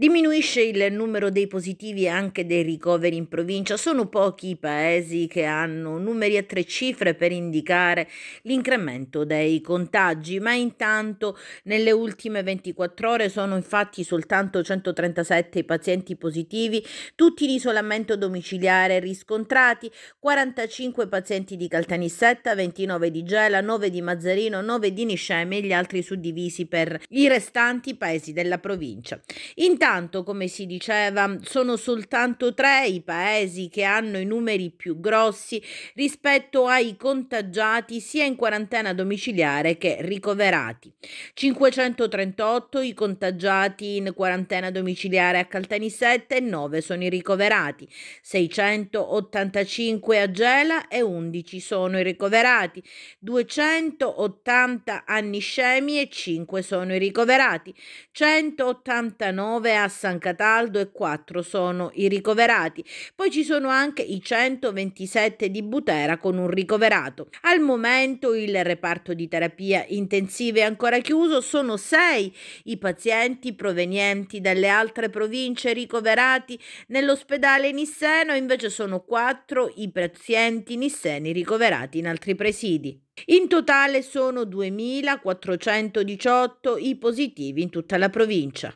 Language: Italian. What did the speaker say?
Diminuisce il numero dei positivi e anche dei ricoveri in provincia. Sono pochi i paesi che hanno numeri a tre cifre per indicare l'incremento dei contagi, ma intanto nelle ultime 24 ore sono infatti soltanto 137 i pazienti positivi, tutti in isolamento domiciliare riscontrati, 45 pazienti di Caltanissetta, 29 di Gela, 9 di Mazzarino, 9 di Niscemi e gli altri suddivisi per i restanti paesi della provincia. Intanto Intanto, come si diceva, sono soltanto tre i paesi che hanno i numeri più grossi rispetto ai contagiati sia in quarantena domiciliare che ricoverati. 538 i contagiati in quarantena domiciliare a Caltanissette e 9 sono i ricoverati, 685 a Gela e 11 sono i ricoverati, 280 a Niscemi e 5 sono i ricoverati, 189 9 a San Cataldo e 4 sono i ricoverati. Poi ci sono anche i 127 di Butera con un ricoverato. Al momento il reparto di terapia intensiva è ancora chiuso, sono 6 i pazienti provenienti dalle altre province ricoverati nell'ospedale Nisseno, invece sono 4 i pazienti nisseni ricoverati in altri presidi. In totale sono 2.418 i positivi in tutta la provincia.